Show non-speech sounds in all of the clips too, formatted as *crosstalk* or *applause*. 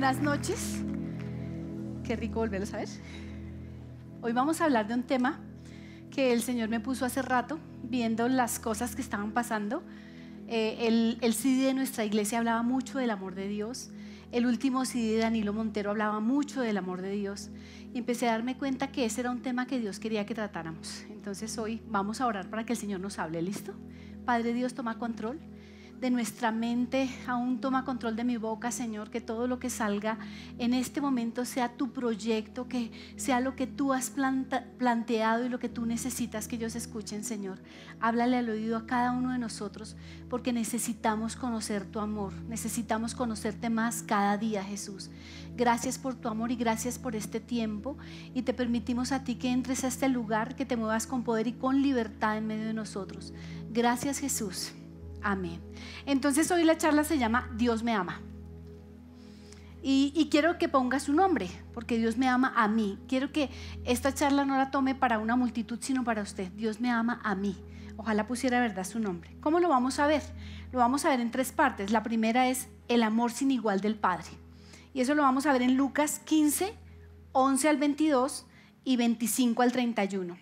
buenas noches. Qué rico volver a ver. Hoy vamos a hablar de un tema que el Señor me puso hace rato, viendo las cosas que estaban pasando. Eh, el, el CD de nuestra iglesia hablaba mucho del amor de Dios. El último CD de Danilo Montero hablaba mucho del amor de Dios. Y empecé a darme cuenta que ese era un tema que Dios quería que tratáramos. Entonces hoy vamos a orar para que el Señor nos hable. ¿Listo? Padre Dios, toma control de nuestra mente, aún toma control de mi boca, Señor, que todo lo que salga en este momento sea tu proyecto, que sea lo que tú has planteado y lo que tú necesitas que ellos escuchen, Señor. Háblale al oído a cada uno de nosotros, porque necesitamos conocer tu amor, necesitamos conocerte más cada día, Jesús. Gracias por tu amor y gracias por este tiempo y te permitimos a ti que entres a este lugar, que te muevas con poder y con libertad en medio de nosotros. Gracias Jesús. Amén. Entonces hoy la charla se llama Dios me ama. Y, quiero que ponga su nombre, porque Dios me ama a mí. Quiero que esta charla no la tome para una multitud, sino para usted. Dios me ama a mí. Ojalá pusiera verdad su nombre. ¿Cómo lo vamos a ver? Lo vamos a ver en tres partes. La primera es el amor sin igual del Padre. Y eso lo vamos a ver en Lucas 15, 11 al 22 y 25 al 31.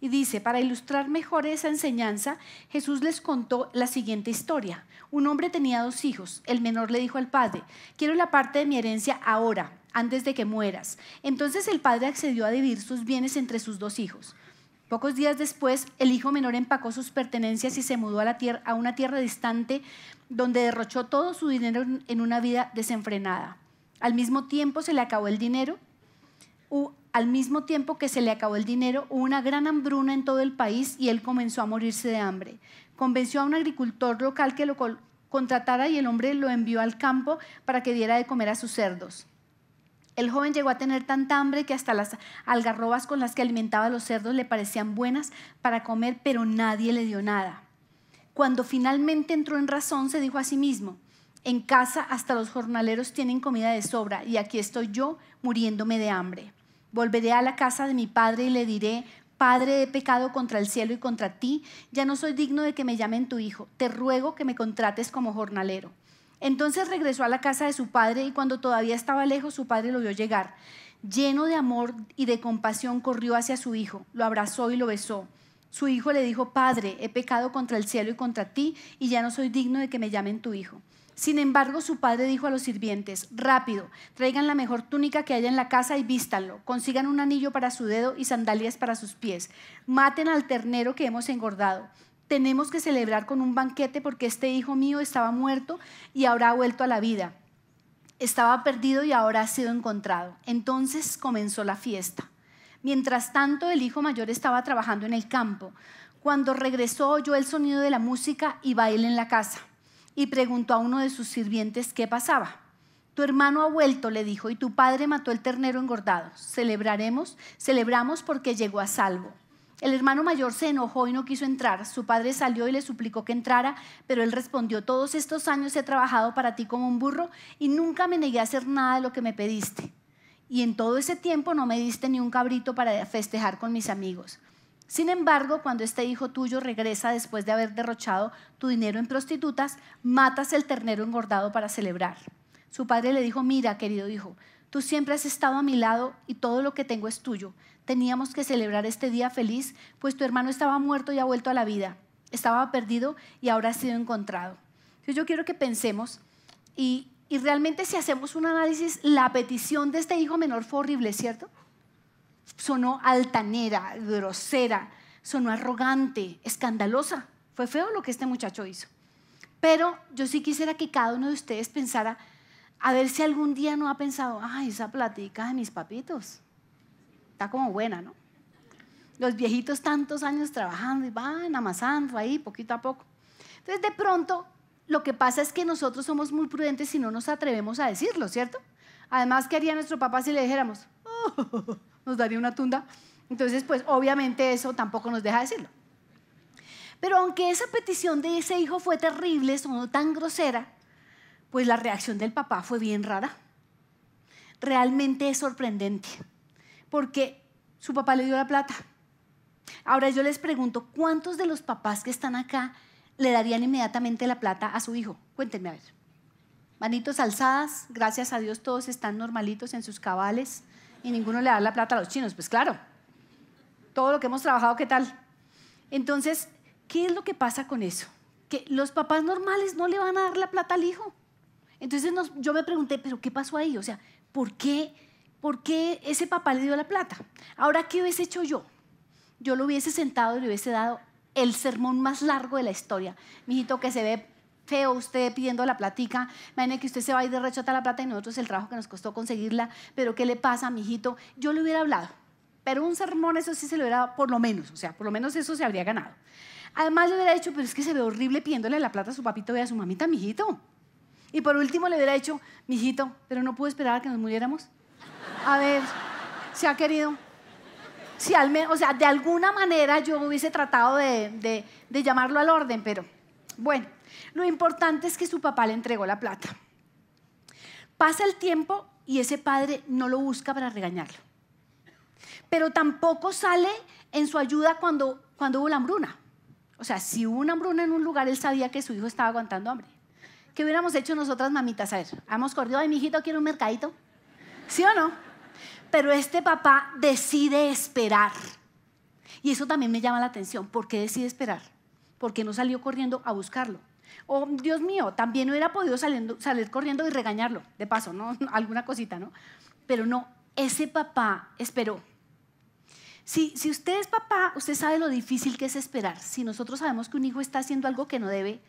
Y dice, para ilustrar mejor esa enseñanza, Jesús les contó la siguiente historia. Un hombre tenía dos hijos. El menor le dijo al padre, quiero la parte de mi herencia ahora, antes de que mueras. Entonces el padre accedió a dividir sus bienes entre sus dos hijos. Pocos días después, el hijo menor empacó sus pertenencias y se mudó a, una tierra distante donde derrochó todo su dinero en una vida desenfrenada. Al mismo tiempo se le acabó el dinero al mismo tiempo que se le acabó el dinero, hubo una gran hambruna en todo el país y él comenzó a morirse de hambre. Convenció a un agricultor local que lo contratara y el hombre lo envió al campo para que diera de comer a sus cerdos. El joven llegó a tener tanta hambre que hasta las algarrobas con las que alimentaba a los cerdos le parecían buenas para comer, pero nadie le dio nada. Cuando finalmente entró en razón, se dijo a sí mismo, en casa hasta los jornaleros tienen comida de sobra y aquí estoy yo muriéndome de hambre. Volveré a la casa de mi padre y le diré, Padre, he pecado contra el cielo y contra ti, ya no soy digno de que me llamen tu hijo, te ruego que me contrates como jornalero. Entonces regresó a la casa de su padre y cuando todavía estaba lejos su padre lo vio llegar. Lleno de amor y de compasión corrió hacia su hijo, lo abrazó y lo besó. Su hijo le dijo, Padre, he pecado contra el cielo y contra ti, y ya no soy digno de que me llamen tu hijo. Sin embargo, su padre dijo a los sirvientes, rápido, traigan la mejor túnica que haya en la casa y vístanlo, consigan un anillo para su dedo y sandalias para sus pies, maten al ternero que hemos engordado. Tenemos que celebrar con un banquete porque este hijo mío estaba muerto y ahora ha vuelto a la vida. Estaba perdido y ahora ha sido encontrado. Entonces comenzó la fiesta. Mientras tanto, el hijo mayor estaba trabajando en el campo. Cuando regresó oyó el sonido de la música y baile en la casa y preguntó a uno de sus sirvientes qué pasaba. Tu hermano ha vuelto, le dijo, y tu padre mató el ternero engordado. Celebraremos, celebramos porque llegó a salvo. El hermano mayor se enojó y no quiso entrar. Su padre salió y le suplicó que entrara, pero él respondió, todos estos años he trabajado para ti como un burro y nunca me negué a hacer nada de lo que me pediste. Y en todo ese tiempo no me diste ni un cabrito para festejar con mis amigos. Sin embargo, cuando este hijo tuyo regresa después de haber derrochado tu dinero en prostitutas, matas el ternero engordado para celebrar. Su padre le dijo, mira, querido hijo, tú siempre has estado a mi lado y todo lo que tengo es tuyo. Teníamos que celebrar este día feliz, pues tu hermano estaba muerto y ha vuelto a la vida. Estaba perdido y ahora ha sido encontrado. Yo quiero que pensemos y, y realmente si hacemos un análisis, la petición de este hijo menor fue horrible, ¿cierto? sonó altanera, grosera, sonó arrogante, escandalosa. Fue feo lo que este muchacho hizo. Pero yo sí quisiera que cada uno de ustedes pensara, a ver si algún día no ha pensado, ay, esa platica de mis papitos, está como buena, ¿no? Los viejitos tantos años trabajando y van amasando ahí poquito a poco. Entonces de pronto lo que pasa es que nosotros somos muy prudentes y no nos atrevemos a decirlo, ¿cierto? Además, ¿qué haría nuestro papá si le dijéramos? Oh, nos daría una tunda. Entonces, pues obviamente eso tampoco nos deja decirlo. Pero aunque esa petición de ese hijo fue terrible, sonó tan grosera, pues la reacción del papá fue bien rara. Realmente es sorprendente, porque su papá le dio la plata. Ahora yo les pregunto, ¿cuántos de los papás que están acá le darían inmediatamente la plata a su hijo? Cuéntenme a ver. Manitos alzadas, gracias a Dios todos están normalitos en sus cabales y ninguno le da la plata a los chinos. Pues claro, todo lo que hemos trabajado, ¿qué tal? Entonces, ¿qué es lo que pasa con eso? Que los papás normales no le van a dar la plata al hijo. Entonces yo me pregunté, ¿pero qué pasó ahí? O sea, ¿por qué, ¿por qué ese papá le dio la plata? Ahora, ¿qué hubiese hecho yo? Yo lo hubiese sentado y le hubiese dado el sermón más largo de la historia. Mijito, que se ve feo usted pidiendo la platica. Imagine que usted se va a ir de rechota la plata y nosotros el trabajo que nos costó conseguirla. Pero ¿qué le pasa, mijito? Yo le hubiera hablado. Pero un sermón, eso sí se le hubiera dado, por lo menos. O sea, por lo menos eso se habría ganado. Además le hubiera dicho, pero es que se ve horrible pidiéndole la plata a su papito y a su mamita, mijito. Y por último le hubiera dicho, mijito, pero no pudo esperar a que nos muriéramos. A ver, se ha querido. Si o sea, de alguna manera yo hubiese tratado de llamarlo al orden, pero bueno. Lo importante es que su papá le entregó la plata. Pasa el tiempo y ese padre no lo busca para regañarlo. Pero tampoco sale en su ayuda cuando, cuando hubo la hambruna. O sea, si hubo una hambruna en un lugar, él sabía que su hijo estaba aguantando hambre. ¿Qué hubiéramos hecho nosotras, mamitas? A ver, hemos corrido, ay, mijito, quiero un mercadito. ¿Sí o no? Pero este papá decide esperar. Y eso también me llama la atención. ¿Por qué decide esperar? Porque no salió corriendo a buscarlo. O, Dios mío, también hubiera podido salir corriendo y regañarlo, de paso, ¿no? *laughs* Alguna cosita, ¿no? Pero no, ese papá esperó. Si, si usted es papá, usted sabe lo difícil que es esperar. Si nosotros sabemos que un hijo está haciendo algo que no debe,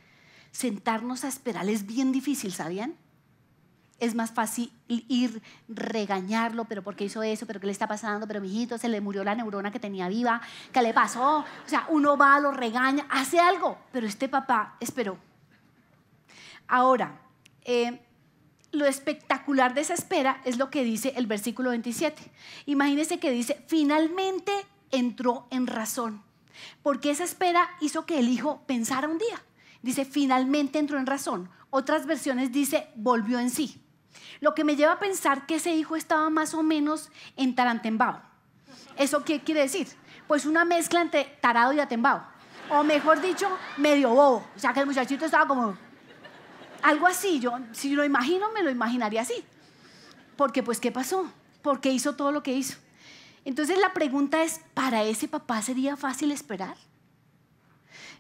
sentarnos a esperar es bien difícil, ¿sabían? es más fácil ir regañarlo, pero ¿por qué hizo eso? ¿Pero qué le está pasando? Pero mijito, se le murió la neurona que tenía viva, ¿qué le pasó? O sea, uno va, lo regaña, hace algo, pero este papá esperó. Ahora, eh, lo espectacular de esa espera es lo que dice el versículo 27. Imagínese que dice, finalmente entró en razón, porque esa espera hizo que el hijo pensara un día. Dice, finalmente entró en razón. Otras versiones dice, volvió en sí. Lo que me lleva a pensar que ese hijo estaba más o menos en Tarantembao. ¿Eso qué quiere decir? Pues una mezcla entre tarado y atembao. O mejor dicho, medio bobo. O sea, que el muchachito estaba como... Algo así, yo si lo imagino, me lo imaginaría así. Porque pues, ¿qué pasó? Porque hizo todo lo que hizo. Entonces la pregunta es, ¿para ese papá sería fácil esperar?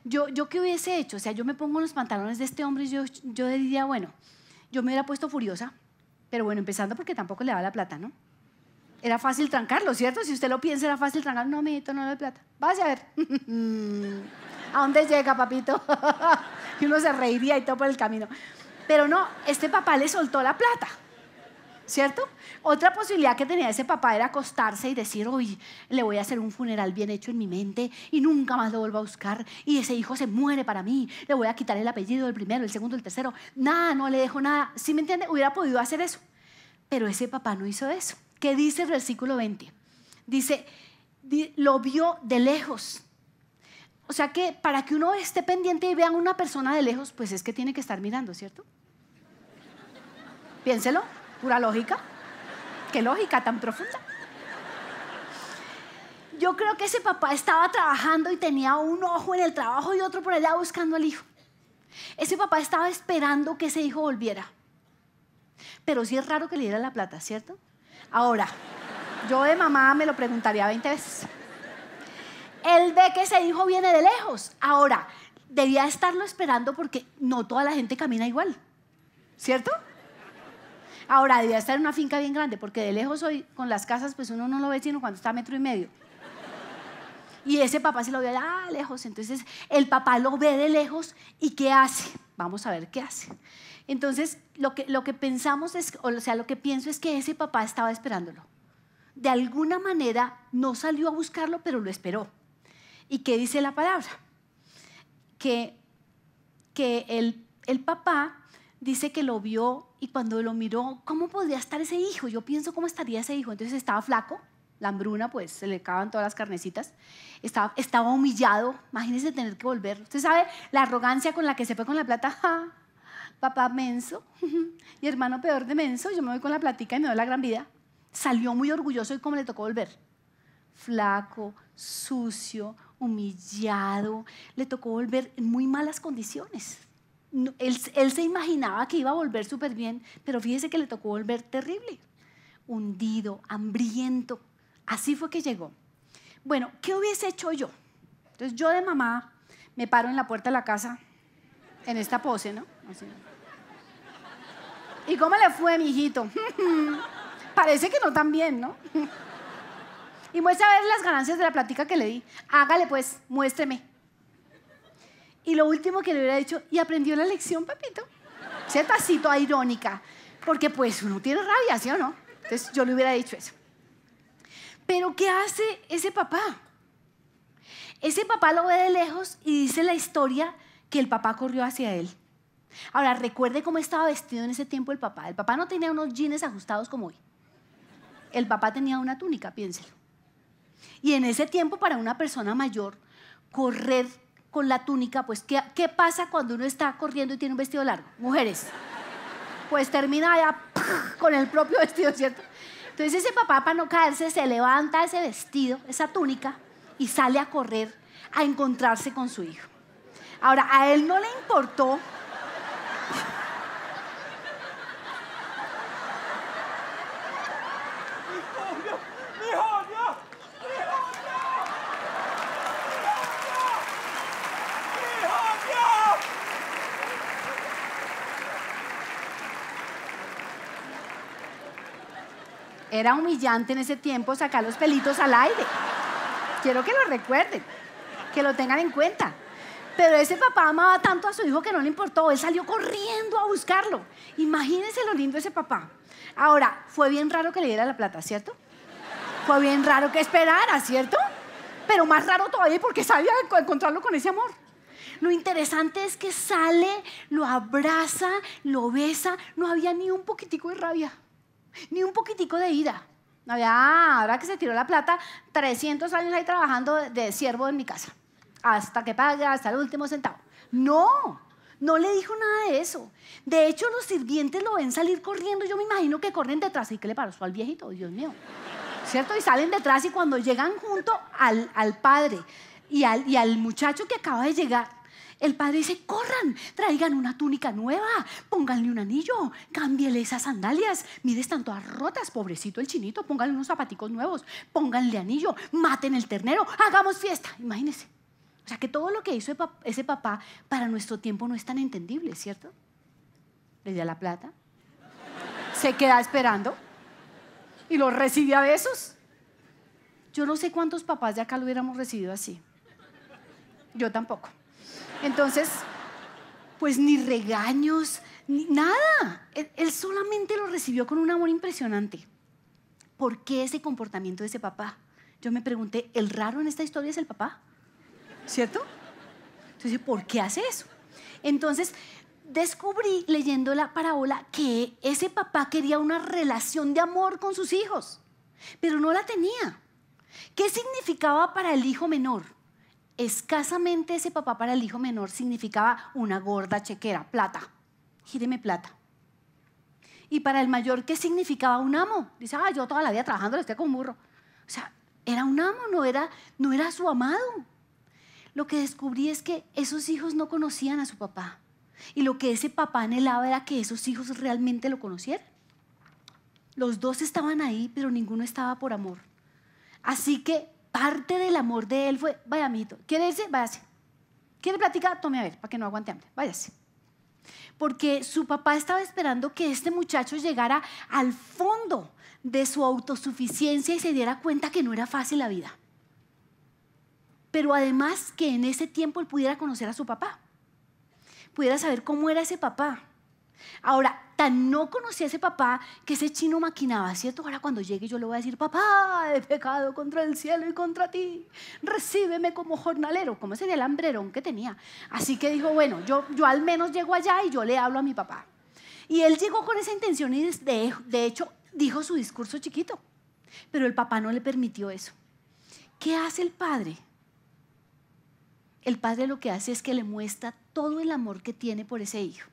Yo, yo qué hubiese hecho, o sea, yo me pongo los pantalones de este hombre y yo, yo diría, bueno, yo me hubiera puesto furiosa, pero bueno, empezando porque tampoco le daba la plata, ¿no? Era fácil trancarlo, ¿cierto? Si usted lo piensa, era fácil trancarlo. No, amiguito, no le doy plata. vas a ver. *laughs* Mm. ¿a dónde llega, papito? *laughs* y uno se reiría y todo por el camino. Pero no, este papá le soltó la plata. ¿Cierto? Otra posibilidad que tenía ese papá era acostarse y decir, hoy le voy a hacer un funeral bien hecho en mi mente y nunca más lo vuelvo a buscar y ese hijo se muere para mí, le voy a quitar el apellido, del primero, el segundo, el tercero, nada, no le dejo nada. ¿Sí me entiende? Hubiera podido hacer eso. Pero ese papá no hizo eso. ¿Qué dice el versículo 20? Dice, lo vio de lejos o sea que para que uno esté pendiente y vea a una persona de lejos, pues es que tiene que estar mirando, ¿cierto? Piénselo, pura lógica. Qué lógica tan profunda. Yo creo que ese papá estaba trabajando y tenía un ojo en el trabajo y otro por allá buscando al hijo. Ese papá estaba esperando que ese hijo volviera. Pero sí es raro que le diera la plata, ¿cierto? Ahora, yo de mamá me lo preguntaría 20 veces. Él ve que ese hijo viene de lejos. Ahora, debía estarlo esperando porque no toda la gente camina igual. ¿Cierto? Ahora, debía estar en una finca bien grande porque de lejos hoy con las casas pues uno no lo ve sino cuando está a metro y medio. Y ese papá se lo ve ah, lejos. Entonces el papá lo ve de lejos y ¿qué hace? Vamos a ver qué hace. Entonces lo que, lo que pensamos es, o sea, lo que pienso es que ese papá estaba esperándolo. De alguna manera no salió a buscarlo, pero lo esperó. ¿Y qué dice la palabra? Que, el, papá dice que lo vio y cuando lo miró, ¿cómo podría estar ese hijo? Yo pienso cómo estaría ese hijo. Entonces estaba flaco, la hambruna, pues se le acaban todas las carnecitas. Estaba, estaba humillado, imagínese tener que volver. Usted sabe la arrogancia con la que se fue con la plata. *laughs* Papá menso *laughs* y hermano peor de menso, yo me voy con la platica y me doy la gran vida. Salió muy orgulloso y cómo le tocó volver. Flaco, sucio, humillado, le tocó volver en muy malas condiciones. él, se imaginaba que iba a volver súper bien, pero fíjese que le tocó volver terrible, hundido, hambriento. Así fue que llegó. Bueno, ¿qué hubiese hecho yo? Entonces yo de mamá me paro en la puerta de la casa, en esta pose, ¿no? ¿Y cómo le fue, mi *laughs* Parece que no tan bien, ¿no? *laughs* Y muestra a ver las ganancias de la plática que le di. Hágale pues, muéstreme. Y lo último que le hubiera dicho, y aprendió la lección, papito. Ese pasito irónica. Porque pues uno tiene rabia, ¿sí o no? Entonces yo le hubiera dicho eso. Pero ¿qué hace ese papá? Ese papá lo ve de lejos y dice la historia que el papá corrió hacia él. Ahora, recuerde cómo estaba vestido en ese tiempo el papá. El papá no tenía unos jeans ajustados como hoy. El papá tenía una túnica, piénselo. Y en ese tiempo para una persona mayor, correr con la túnica, pues ¿qué, qué pasa cuando uno está corriendo y tiene un vestido largo? Mujeres. Pues termina ya con el propio *laughs* vestido, ¿cierto? Entonces ese papá para no caerse se levanta ese vestido, esa túnica, y sale a correr a encontrarse con su hijo. Ahora, a él no le importó Era humillante en ese tiempo sacar los pelitos al aire. Quiero que lo recuerden, que lo tengan en cuenta. Pero ese papá amaba tanto a su hijo que no le importó. Él salió corriendo a buscarlo. Imagínense lo lindo ese papá. Ahora, fue bien raro que le diera la plata, ¿cierto? Fue bien raro que esperara, ¿cierto? Pero más raro todavía porque sabía encontrarlo con ese amor. Lo interesante es que sale, lo abraza, lo besa. No había ni un poquitico de rabia. Ni un poquitico de ida. ahora que se tiró la plata, 300 años ahí trabajando de siervo en mi casa. Hasta que pague hasta el último centavo. No, no le dijo nada de eso. De hecho, los sirvientes lo ven salir corriendo. Yo me imagino que corren detrás. ¿Y que le pasó al viejito? Dios mío. ¿Cierto? Y salen detrás y cuando llegan junto al, padre y al, y al muchacho que acaba de llegar, el padre dice, corran, traigan una túnica nueva, pónganle un anillo, cámbiele esas sandalias, mides están todas rotas, pobrecito el chinito, pónganle unos zapaticos nuevos, pónganle anillo, maten el ternero, hagamos fiesta, imagínense. O sea que todo lo que hizo ese papá para nuestro tiempo no es tan entendible, ¿cierto? Le dio la plata, se queda esperando y lo recibe a besos. Yo no sé cuántos papás de acá lo hubiéramos recibido así. Yo tampoco. Entonces, pues ni regaños, ni nada. Él, solamente lo recibió con un amor impresionante. ¿Por qué ese comportamiento de ese papá? Yo me pregunté, el raro en esta historia es el papá, ¿cierto? Entonces, ¿por qué hace eso? Entonces, descubrí leyendo la parábola que ese papá quería una relación de amor con sus hijos, pero no la tenía. ¿Qué significaba para el hijo menor? Escasamente ese papá para el hijo menor significaba una gorda chequera, plata. Gíreme plata. Y para el mayor, ¿qué significaba un amo? Dice, ah, yo toda la vida trabajando, le estoy con burro. O sea, era un amo, no era, no era su amado. Lo que descubrí es que esos hijos no conocían a su papá. Y lo que ese papá anhelaba era que esos hijos realmente lo conocieran. Los dos estaban ahí, pero ninguno estaba por amor. Así que parte del amor de él fue, vaya, amiguito, ¿quiere irse? Váyase. ¿Quiere platicar? Tome a ver, para que no aguante hambre. Váyase. Porque su papá estaba esperando que este muchacho llegara al fondo de su autosuficiencia y se diera cuenta que no era fácil la vida. Pero además que en ese tiempo él pudiera conocer a su papá, pudiera saber cómo era ese papá. Ahora, no conocía a ese papá que ese chino maquinaba, ¿cierto? Ahora cuando llegue yo le voy a decir, papá, he pecado contra el cielo y contra ti, recíbeme como jornalero, como ese el hambrerón que tenía. Así que dijo, bueno, yo, yo al menos llego allá y yo le hablo a mi papá. Y él llegó con esa intención y de hecho dijo su discurso chiquito, pero el papá no le permitió eso. ¿Qué hace el padre? El padre lo que hace es que le muestra todo el amor que tiene por ese hijo.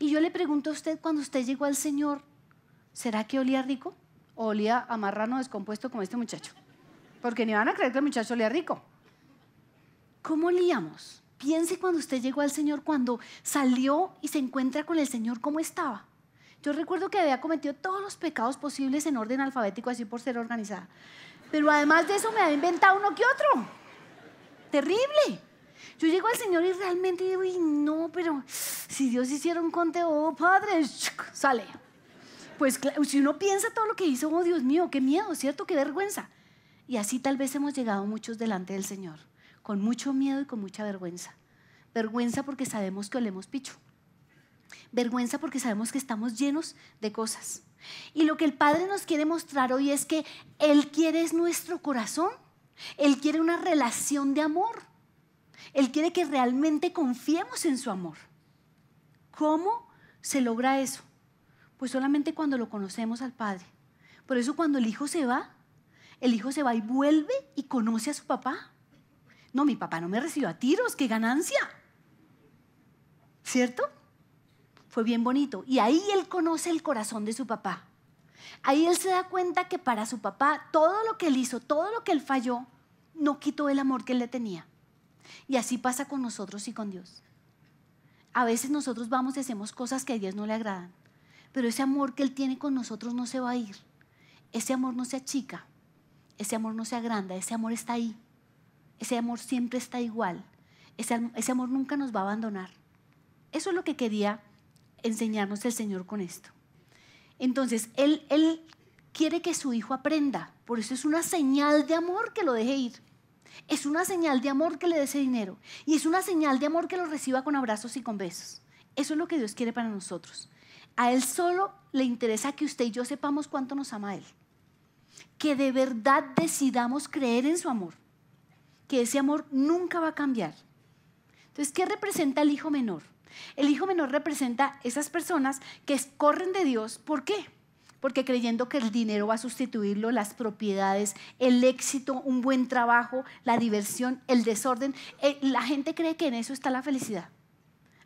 Y yo le pregunto a usted cuando usted llegó al Señor, ¿será que olía rico? ¿O olía a marrano descompuesto como este muchacho? Porque ni van a creer que el muchacho olía rico. ¿Cómo olíamos? Piense cuando usted llegó al Señor, cuando salió y se encuentra con el Señor, ¿cómo estaba? Yo recuerdo que había cometido todos los pecados posibles en orden alfabético, así por ser organizada. Pero además de eso me había inventado uno que otro. Terrible. Yo llego al Señor y realmente digo, no, pero si Dios hiciera un conteo, oh, Padre, sale. Pues si uno piensa todo lo que hizo, oh Dios mío, qué miedo, ¿cierto? Qué vergüenza. Y así tal vez hemos llegado muchos delante del Señor, con mucho miedo y con mucha vergüenza. Vergüenza porque sabemos que olemos picho. Vergüenza porque sabemos que estamos llenos de cosas. Y lo que el Padre nos quiere mostrar hoy es que Él quiere es nuestro corazón. Él quiere una relación de amor. Él quiere que realmente confiemos en su amor. ¿Cómo se logra eso? Pues solamente cuando lo conocemos al Padre. Por eso cuando el hijo se va, el hijo se va y vuelve y conoce a su papá. No, mi papá no me recibió a tiros, qué ganancia. ¿Cierto? Fue bien bonito. Y ahí él conoce el corazón de su papá. Ahí él se da cuenta que para su papá todo lo que él hizo, todo lo que él falló, no quitó el amor que él le tenía. Y así pasa con nosotros y con Dios. A veces nosotros vamos y hacemos cosas que a Dios no le agradan, pero ese amor que Él tiene con nosotros no se va a ir. Ese amor no se achica, ese amor no se agranda, ese amor está ahí. Ese amor siempre está igual. Ese, ese amor nunca nos va a abandonar. Eso es lo que quería enseñarnos el Señor con esto. Entonces, Él, él quiere que su hijo aprenda. Por eso es una señal de amor que lo deje ir. Es una señal de amor que le dé ese dinero. Y es una señal de amor que lo reciba con abrazos y con besos. Eso es lo que Dios quiere para nosotros. A Él solo le interesa que usted y yo sepamos cuánto nos ama Él. Que de verdad decidamos creer en su amor. Que ese amor nunca va a cambiar. Entonces, ¿qué representa el hijo menor? El hijo menor representa esas personas que corren de Dios. ¿Por qué? porque creyendo que el dinero va a sustituirlo, las propiedades, el éxito, un buen trabajo, la diversión, el desorden, eh, la gente cree que en eso está la felicidad.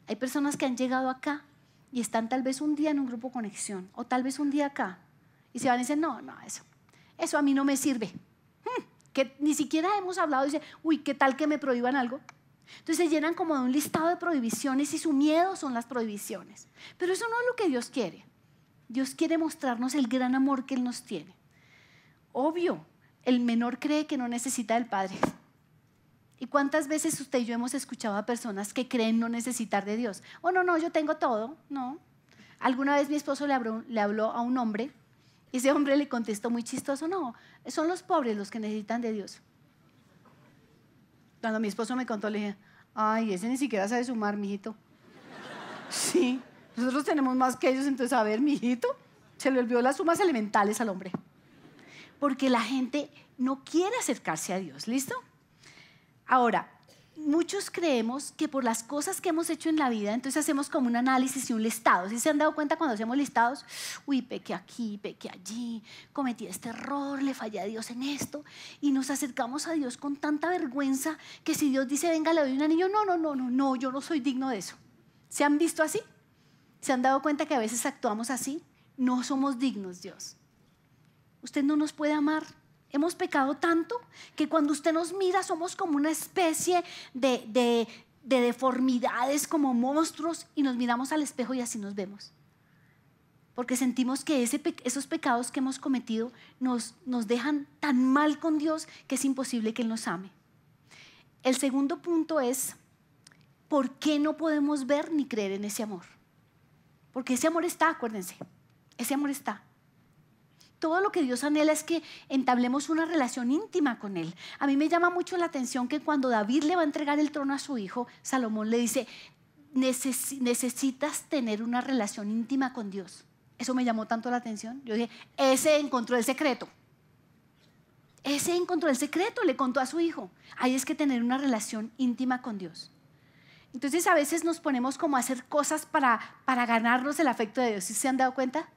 Hay personas que han llegado acá y están tal vez un día en un grupo conexión o tal vez un día acá y se van y dicen, no, no, eso, eso a mí no me sirve. Hmm, que ni siquiera hemos hablado, dice, uy, ¿qué tal que me prohíban algo? Entonces se llenan como de un listado de prohibiciones y su miedo son las prohibiciones. Pero eso no es lo que Dios quiere. Dios quiere mostrarnos el gran amor que Él nos tiene. Obvio, el menor cree que no necesita del Padre. ¿Y cuántas veces usted y yo hemos escuchado a personas que creen no necesitar de Dios? Oh, no, no, yo tengo todo. No. Alguna vez mi esposo le habló, le habló a un hombre y ese hombre le contestó muy chistoso, no, son los pobres los que necesitan de Dios. Cuando mi esposo me contó, le dije, ay, ese ni siquiera sabe sumar, mijito. *laughs* Sí. Nosotros tenemos más que ellos, entonces, a ver, mijito, se le olvidó las sumas elementales al hombre. Porque la gente no quiere acercarse a Dios, ¿listo? Ahora, muchos creemos que por las cosas que hemos hecho en la vida, entonces hacemos como un análisis y un listado. ¿Sí se han dado cuenta cuando hacemos listados? Uy, peque aquí, peque allí, cometí este error, le fallé a Dios en esto. Y nos acercamos a Dios con tanta vergüenza que si Dios dice, venga, le doy un anillo, no, no, no, no, no, yo no soy digno de eso. ¿Se han visto así? ¿Se han dado cuenta que a veces actuamos así? No somos dignos, Dios. Usted no nos puede amar. Hemos pecado tanto que cuando usted nos mira somos como una especie de, deformidades, como monstruos, y nos miramos al espejo y así nos vemos. Porque sentimos que esos pecados que hemos cometido nos dejan tan mal con Dios que es imposible que Él nos ame. El segundo punto es, ¿por qué no podemos ver ni creer en ese amor? Porque ese amor está, acuérdense, ese amor está. Todo lo que Dios anhela es que entablemos una relación íntima con Él. A mí me llama mucho la atención que cuando David le va a entregar el trono a su hijo, Salomón le dice, necesitas tener una relación íntima con Dios. Eso me llamó tanto la atención. Yo dije, ese encontró el secreto. Ese encontró el secreto, le contó a su hijo. Ahí es que tener una relación íntima con Dios. Entonces a veces nos ponemos como a hacer cosas para, para ganarnos el afecto de Dios. ¿Sí se han dado cuenta?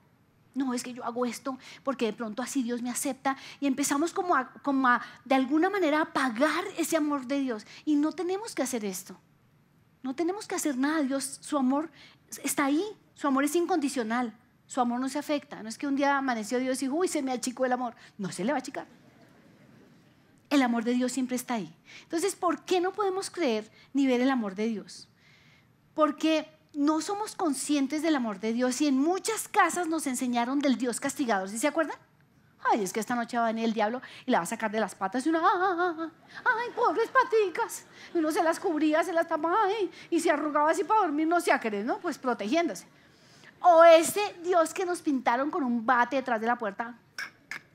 No, es que yo hago esto porque de pronto así Dios me acepta y empezamos como a, de alguna manera a pagar ese amor de Dios. Y no tenemos que hacer esto. No tenemos que hacer nada. Dios, su amor está ahí. Su amor es incondicional. Su amor no se afecta. No es que un día amaneció Dios y, uy, se me achicó el amor. No se le va a achicar el amor de Dios siempre está ahí. Entonces, ¿por qué no podemos creer ni ver el amor de Dios? Porque no somos conscientes del amor de Dios y en muchas casas nos enseñaron del Dios castigador, ¿sí se acuerdan? Ay, es que esta noche va a venir el diablo y la va a sacar de las patas y uno, ah, ah, ah, ¡ay, pobres paticas! Y uno se las cubría, se las tapaba ahí y se arrugaba así para dormir, no se a ¿no? Pues protegiéndose. O ese Dios que nos pintaron con un bate detrás de la puerta,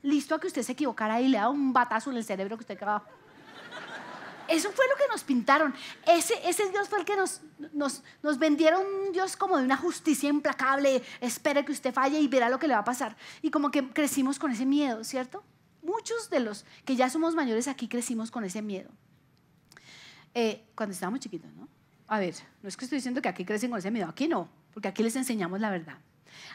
listo a que usted se equivocara y le da un batazo en el cerebro que usted acababa. Eso fue lo que nos pintaron. Ese, ese Dios fue el que nos, nos, vendieron un Dios como de una justicia implacable. Espere que usted falle y verá lo que le va a pasar. Y como que crecimos con ese miedo, ¿cierto? Muchos de los que ya somos mayores aquí crecimos con ese miedo. Eh, cuando estábamos chiquitos, ¿no? A ver, no es que estoy diciendo que aquí crecen con ese miedo, aquí no, porque aquí les enseñamos la verdad.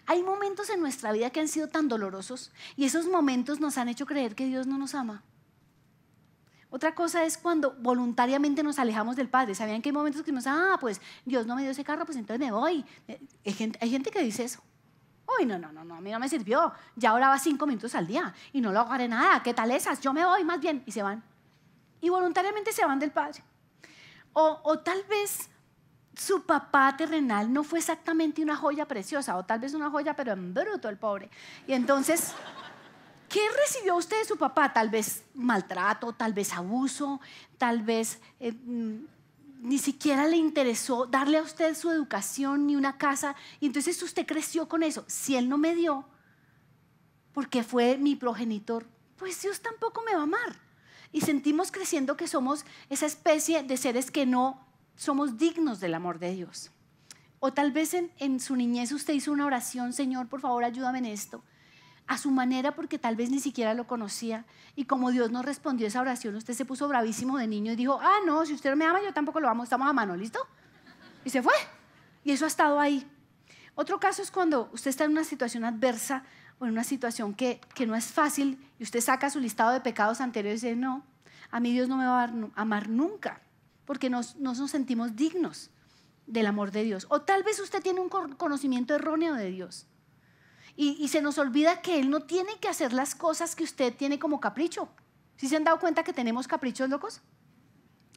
Hay momentos en nuestra vida que han sido tan dolorosos y esos momentos nos han hecho creer que Dios no nos ama. Otra cosa es cuando voluntariamente nos alejamos del Padre. ¿Sabían que hay momentos que nos, ah, pues Dios no me dio ese carro, pues entonces me voy? Eh, hay gente, que dice eso. Uy, no, no, no, no, a mí no me sirvió. Ya oraba cinco minutos al día y no lo agarré nada. ¿Qué tal esas? Yo me voy más bien. Y se van. Y voluntariamente se van del Padre. O, o tal vez su papá terrenal no fue exactamente una joya preciosa, o tal vez una joya, pero en bruto el pobre. Y entonces, ¿qué recibió usted de su papá? Tal vez maltrato, tal vez abuso, tal vez eh, mm, ni siquiera le interesó darle a usted su educación ni una casa. Y entonces usted creció con eso. Si él no me dio, porque fue mi progenitor, pues Dios tampoco me va a amar. Y sentimos creciendo que somos esa especie de seres que no somos dignos del amor de Dios. O tal vez en, su niñez usted hizo una oración, Señor, por favor ayúdame en esto, a su manera porque tal vez ni siquiera lo conocía. Y como Dios no respondió esa oración, usted se puso bravísimo de niño y dijo, ah, no, si usted no me ama, yo tampoco lo amo, estamos a mano, ¿listo? Y se fue. Y eso ha estado ahí. Otro caso es cuando usted está en una situación adversa o en una situación que, que no es fácil y usted saca su listado de pecados anteriores y dice, no, a mí Dios no me va a amar nunca porque no nos, sentimos dignos del amor de Dios. O tal vez usted tiene un conocimiento erróneo de Dios. Y, se nos olvida que Él no tiene que hacer las cosas que usted tiene como capricho. ¿Sí se han dado cuenta que tenemos caprichos locos?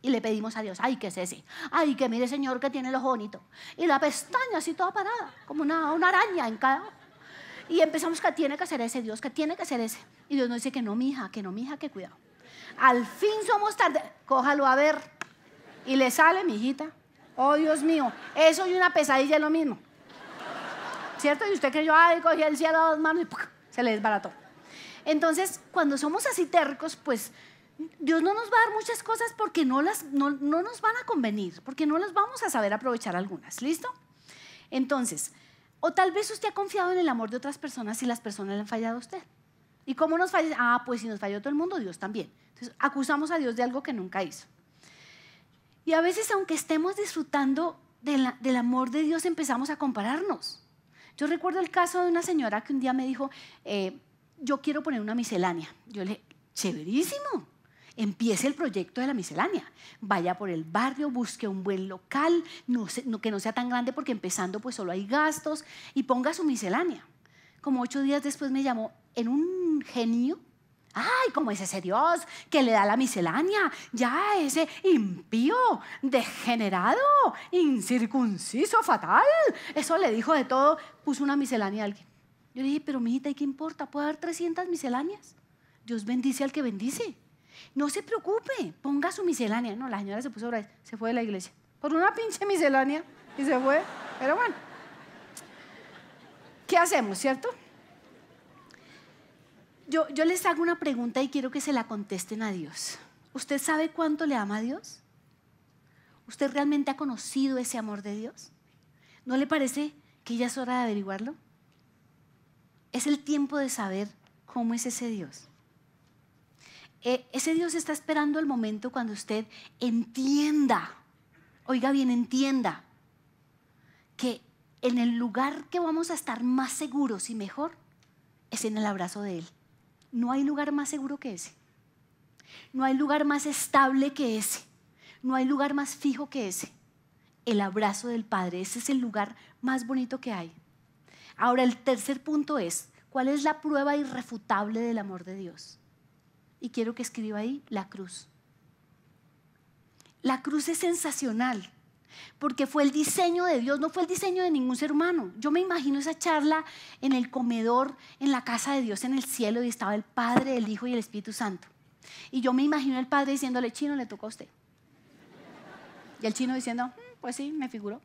Y le pedimos a Dios, ay, que es ese? Ay, que mire, Señor, que tiene el ojo bonito. Y la pestaña así toda parada, como una, una araña en cada... Y empezamos que tiene que hacer ese, Dios, que tiene que hacer ese. Y Dios nos dice que no, mija, que no, mija, que cuidado. Al fin somos tarde. Cójalo a ver, y le sale, mi hijita. Oh, Dios mío, eso y una pesadilla es lo mismo. ¿Cierto? Y usted creyó, ay, cogí el cielo a dos manos y se le desbarató. Entonces, cuando somos así tercos, pues Dios no nos va a dar muchas cosas porque no, las, no, nos van a convenir, porque no las vamos a saber aprovechar algunas. ¿Listo? Entonces, o tal vez usted ha confiado en el amor de otras personas y las personas le han fallado a usted. ¿Y cómo nos falla? Ah, pues si nos falló todo el mundo, Dios también. Entonces, acusamos a Dios de algo que nunca hizo. Y a veces, aunque estemos disfrutando del, amor de Dios, empezamos a compararnos. Yo recuerdo el caso de una señora que un día me dijo, eh, yo quiero poner una miscelánea. Yo le dije, chéverísimo, empiece el proyecto de la miscelánea. Vaya por el barrio, busque un buen local, que no sea tan grande porque empezando pues solo hay gastos y ponga su miscelánea. Como ocho días después me llamó en un genio Ay, como es ese Dios que le da la miscelánea, ya ese impío, degenerado, incircunciso, fatal. Eso le dijo de todo, puso una miscelánea a alguien. Yo le dije, pero mijita, ¿y qué importa? Puedo dar 300 misceláneas. Dios bendice al que bendice. No se preocupe, ponga su miscelánea. No, la señora se puso vez, se fue de la iglesia. Por una pinche miscelánea y se fue. Pero bueno. ¿Qué hacemos, cierto? yo, les hago una pregunta y quiero que se la contesten a Dios. ¿Usted sabe cuánto le ama a Dios? ¿Usted realmente ha conocido ese amor de Dios? ¿No le parece que ya es hora de averiguarlo? Es el tiempo de saber cómo es ese Dios. Eh, ese Dios está esperando el momento cuando usted entienda, oiga bien, entienda, que en el lugar que vamos a estar más seguros y mejor es en el abrazo de Él. No hay lugar más seguro que ese. No hay lugar más estable que ese. No hay lugar más fijo que ese. El abrazo del Padre. Ese es el lugar más bonito que hay. Ahora, el tercer punto es, ¿cuál es la prueba irrefutable del amor de Dios? Y quiero que escriba ahí la cruz. La cruz es sensacional porque fue el diseño de Dios, no fue el diseño de ningún ser humano. Yo me imagino esa charla en el comedor, en la casa de Dios, en el cielo, y estaba el Padre, el Hijo y el Espíritu Santo. Y yo me imagino el Padre diciéndole, chino, le tocó a usted. Y el chino diciendo, mm, pues sí, me figuró.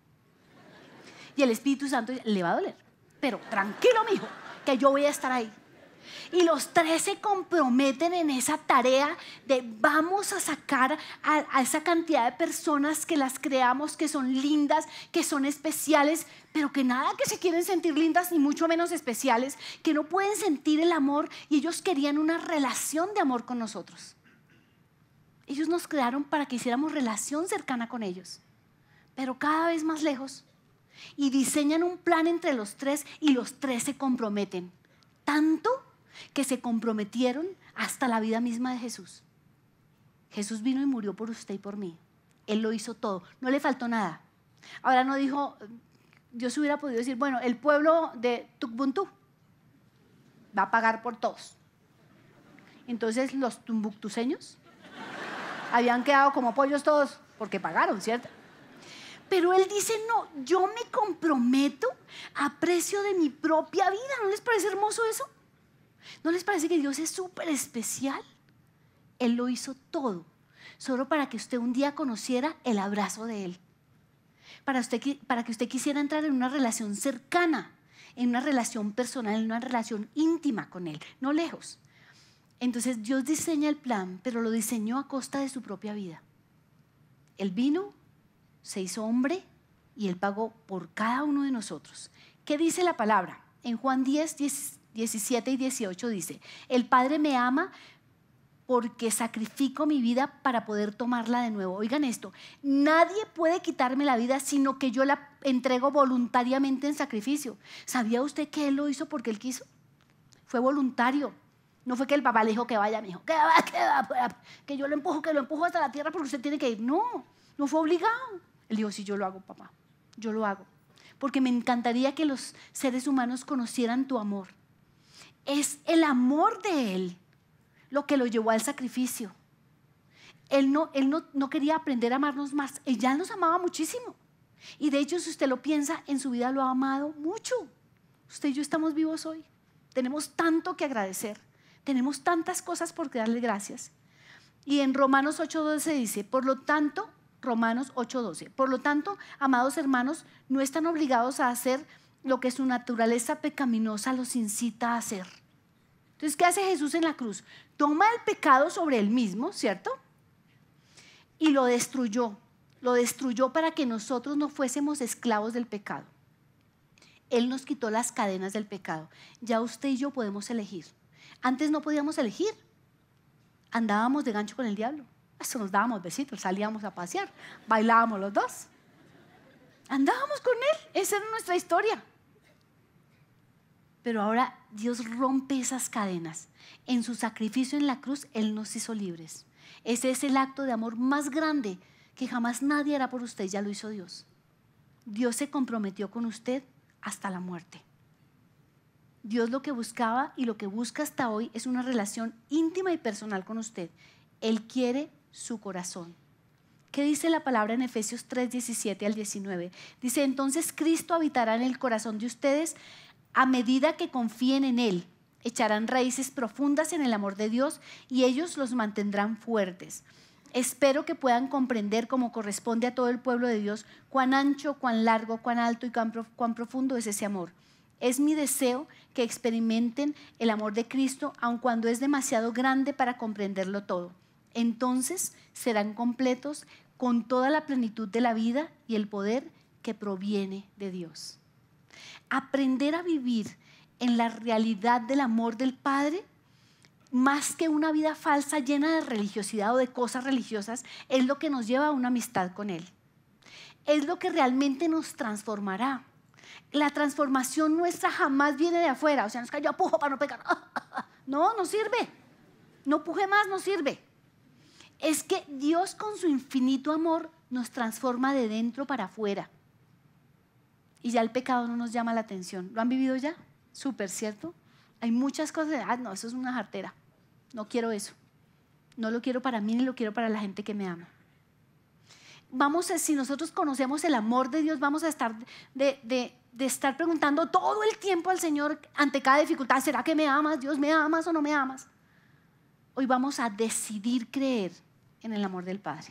Y el Espíritu Santo le va a doler, pero tranquilo, hijo, que yo voy a estar ahí. Y los tres se comprometen en esa tarea de vamos a sacar a, esa cantidad de personas que las creamos, que son lindas, que son especiales, pero que nada que se quieren sentir lindas ni mucho menos especiales, que no pueden sentir el amor y ellos querían una relación de amor con nosotros. Ellos nos crearon para que hiciéramos relación cercana con ellos, pero cada vez más lejos. Y diseñan un plan entre los tres y los tres se comprometen. Tanto que se comprometieron hasta la vida misma de Jesús. Jesús vino y murió por usted y por mí. Él lo hizo todo, no le faltó nada. Ahora no dijo, Dios hubiera podido decir, bueno, el pueblo de Tukbuntú va a pagar por todos. Entonces los tumbuctuseños habían quedado como pollos todos porque pagaron, ¿cierto? Pero él dice, no, yo me comprometo a precio de mi propia vida. ¿No les parece hermoso eso? ¿No les parece que Dios es súper especial? Él lo hizo todo, solo para que usted un día conociera el abrazo de Él. Para, usted, para que usted quisiera entrar en una relación cercana, en una relación personal, en una relación íntima con Él, no lejos. Entonces Dios diseña el plan, pero lo diseñó a costa de su propia vida. Él vino, se hizo hombre y Él pagó por cada uno de nosotros. ¿Qué dice la palabra? En Juan 10, 10 17 y 18 dice, el Padre me ama porque sacrifico mi vida para poder tomarla de nuevo. Oigan esto, nadie puede quitarme la vida sino que yo la entrego voluntariamente en sacrificio. ¿Sabía usted que él lo hizo porque él quiso? Fue voluntario. No fue que el papá le dijo que vaya, mi hijo, que va, que que yo lo empujo, que lo empujo hasta la tierra porque usted tiene que ir. No, no fue obligado. Él dijo, sí, yo lo hago, papá, yo lo hago. Porque me encantaría que los seres humanos conocieran tu amor es el amor de Él lo que lo llevó al sacrificio. Él no, él no, quería aprender a amarnos más. Él ya nos amaba muchísimo. Y de hecho, si usted lo piensa, en su vida lo ha amado mucho. Usted y yo estamos vivos hoy. Tenemos tanto que agradecer. Tenemos tantas cosas por darle gracias. Y en Romanos 8:12 dice, por lo tanto, Romanos 8:12, por lo tanto, amados hermanos, no están obligados a hacer lo que su naturaleza pecaminosa los incita a hacer. Entonces, ¿qué hace Jesús en la cruz? Toma el pecado sobre él mismo, ¿cierto? Y lo destruyó. Lo destruyó para que nosotros no fuésemos esclavos del pecado. Él nos quitó las cadenas del pecado. Ya usted y yo podemos elegir. Antes no podíamos elegir. Andábamos de gancho con el diablo. Eso nos dábamos besitos, salíamos a pasear, bailábamos los dos. Andábamos con él. Esa era nuestra historia pero ahora Dios rompe esas cadenas. En su sacrificio en la cruz, Él nos hizo libres. Ese es el acto de amor más grande que jamás nadie hará por usted, ya lo hizo Dios. Dios se comprometió con usted hasta la muerte. Dios lo que buscaba y lo que busca hasta hoy es una relación íntima y personal con usted. Él quiere su corazón. ¿Qué dice la palabra en Efesios 3, 17 al 19? Dice, entonces Cristo habitará en el corazón de ustedes a medida que confíen en Él, echarán raíces profundas en el amor de Dios y ellos los mantendrán fuertes. Espero que puedan comprender como corresponde a todo el pueblo de Dios cuán ancho, cuán largo, cuán alto y cuán, profundo es ese amor. Es mi deseo que experimenten el amor de Cristo, aun cuando es demasiado grande para comprenderlo todo. Entonces serán completos con toda la plenitud de la vida y el poder que proviene de Dios. Aprender a vivir en la realidad del amor del Padre, más que una vida falsa llena de religiosidad o de cosas religiosas, es lo que nos lleva a una amistad con Él. Es lo que realmente nos transformará. La transformación nuestra jamás viene de afuera, o sea, nos cayó a pujo para no pecar. *laughs* No, no sirve. No puje más, no sirve. Es que Dios con su infinito amor nos transforma de dentro para afuera y ya el pecado no nos llama la atención. ¿Lo han vivido ya? Súper, ¿cierto? Hay muchas cosas, de, ah, no, eso es una jartera, no quiero eso. No lo quiero para mí ni lo quiero para la gente que me ama. Vamos a, si nosotros conocemos el amor de Dios, vamos a estar de, estar preguntando todo el tiempo al Señor ante cada dificultad, ¿será que me amas? Dios, ¿me amas o no me amas? Hoy vamos a decidir creer en el amor del Padre.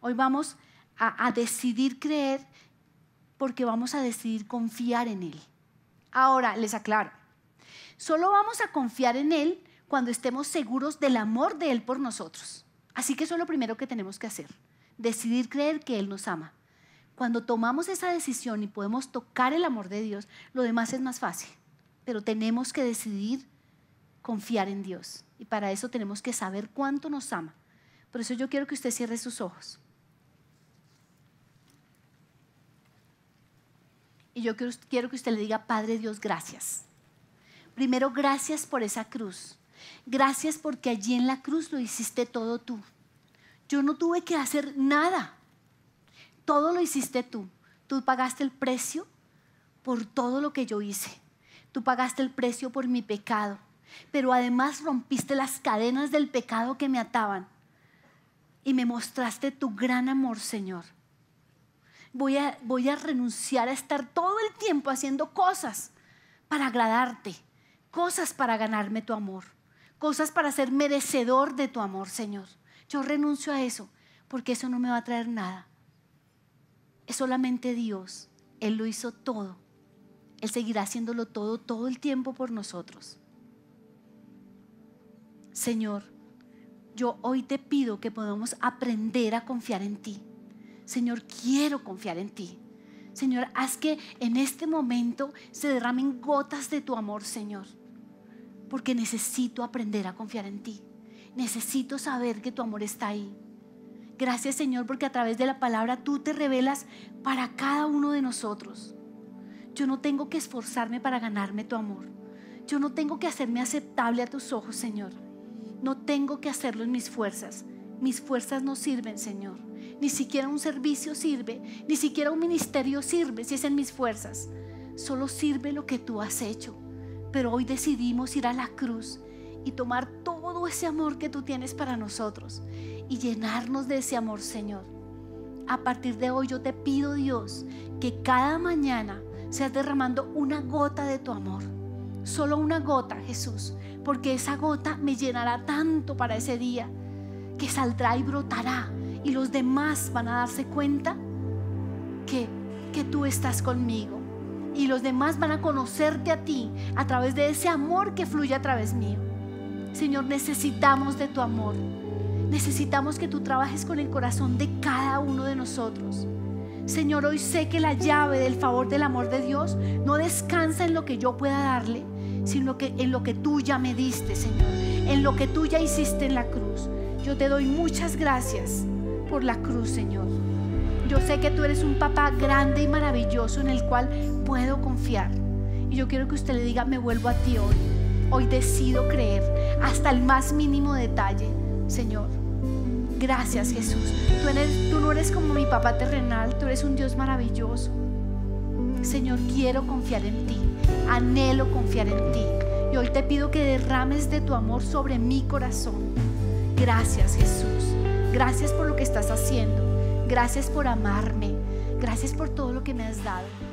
Hoy vamos a decidir creer porque vamos a decidir confiar en Él. Ahora, les aclaro, solo vamos a confiar en Él cuando estemos seguros del amor de Él por nosotros. Así que eso es lo primero que tenemos que hacer, decidir creer que Él nos ama. Cuando tomamos esa decisión y podemos tocar el amor de Dios, lo demás es más fácil, pero tenemos que decidir confiar en Dios. Y para eso tenemos que saber cuánto nos ama. Por eso yo quiero que usted cierre sus ojos. Y yo quiero que usted le diga, Padre Dios, gracias. Primero, gracias por esa cruz. Gracias porque allí en la cruz lo hiciste todo tú. Yo no tuve que hacer nada. Todo lo hiciste tú. Tú pagaste el precio por todo lo que yo hice. Tú pagaste el precio por mi pecado. Pero además rompiste las cadenas del pecado que me ataban. Y me mostraste tu gran amor, Señor voy a, renunciar a estar todo el tiempo haciendo cosas para agradarte, cosas para ganarme tu amor, cosas para ser merecedor de tu amor, Señor. Yo renuncio a eso porque eso no me va a traer nada. Es solamente Dios. Él lo hizo todo. Él seguirá haciéndolo todo, todo el tiempo por nosotros. Señor, yo hoy te pido que podamos aprender a confiar en ti. Señor, quiero confiar en ti. Señor, haz que en este momento se derramen gotas de tu amor, Señor. Porque necesito aprender a confiar en ti. Necesito saber que tu amor está ahí. Gracias, Señor, porque a través de la palabra tú te revelas para cada uno de nosotros. Yo no tengo que esforzarme para ganarme tu amor. Yo no tengo que hacerme aceptable a tus ojos, Señor. No tengo que hacerlo en mis fuerzas mis fuerzas no sirven, Señor. Ni siquiera un servicio sirve, ni siquiera un ministerio sirve si es en mis fuerzas. Solo sirve lo que tú has hecho. Pero hoy decidimos ir a la cruz y tomar todo ese amor que tú tienes para nosotros y llenarnos de ese amor, Señor. A partir de hoy yo te pido, Dios, que cada mañana seas derramando una gota de tu amor. Solo una gota, Jesús, porque esa gota me llenará tanto para ese día que saldrá y brotará y los demás van a darse cuenta que, que tú estás conmigo y los demás van a conocerte a ti a través de ese amor que fluye a través mío. Señor, necesitamos de tu amor. Necesitamos que tú trabajes con el corazón de cada uno de nosotros. Señor, hoy sé que la llave del favor del amor de Dios no descansa en lo que yo pueda darle, sino que en lo que tú ya me diste, Señor, en lo que tú ya hiciste en la cruz yo te doy muchas gracias por la cruz, Señor. Yo sé que tú eres un papá grande y maravilloso en el cual puedo confiar. Y yo quiero que usted le diga, me vuelvo a ti hoy. Hoy decido creer hasta el más mínimo detalle, Señor. Gracias Jesús. Tú, tú no eres como mi papá terrenal, tú eres un Dios maravilloso. Señor, quiero confiar en ti, anhelo confiar en ti. Y hoy te pido que derrames de tu amor sobre mi corazón Gracias Jesús. Gracias por lo que estás haciendo. Gracias por amarme. Gracias por todo lo que me has dado.